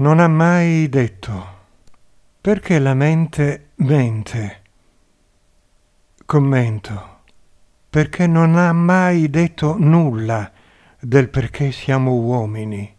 non ha mai detto perché la mente mente. Commento perché non ha mai detto nulla del perché siamo uomini.